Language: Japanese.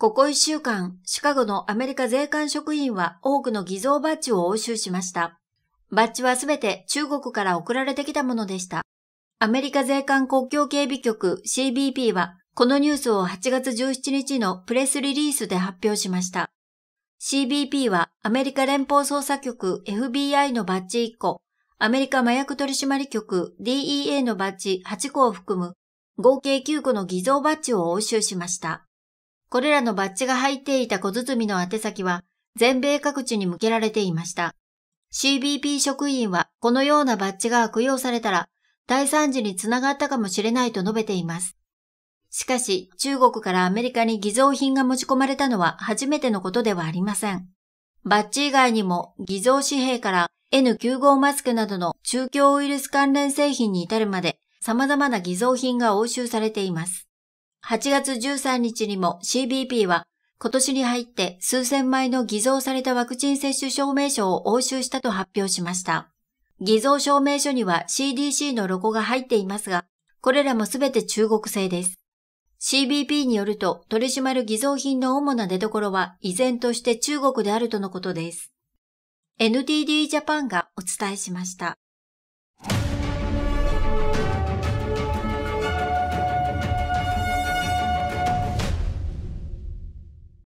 ここ1週間、シカゴのアメリカ税関職員は多くの偽造バッジを押収しました。バッジはすべて中国から送られてきたものでした。アメリカ税関国境警備局 CBP はこのニュースを8月17日のプレスリリースで発表しました。CBP はアメリカ連邦捜査局 FBI のバッジ1個、アメリカ麻薬取締局 DEA のバッジ8個を含む合計9個の偽造バッジを押収しました。これらのバッジが入っていた小包の宛先は全米各地に向けられていました。CBP 職員はこのようなバッジが悪用されたら大惨事につながったかもしれないと述べています。しかし中国からアメリカに偽造品が持ち込まれたのは初めてのことではありません。バッジ以外にも偽造紙幣から N95 マスクなどの中共ウイルス関連製品に至るまで様々な偽造品が押収されています。8月13日にも CBP は今年に入って数千枚の偽造されたワクチン接種証明書を押収したと発表しました。偽造証明書には CDC のロゴが入っていますが、これらもすべて中国製です。CBP によると取り締まる偽造品の主な出所は依然として中国であるとのことです。NTD ジャパンがお伝えしました。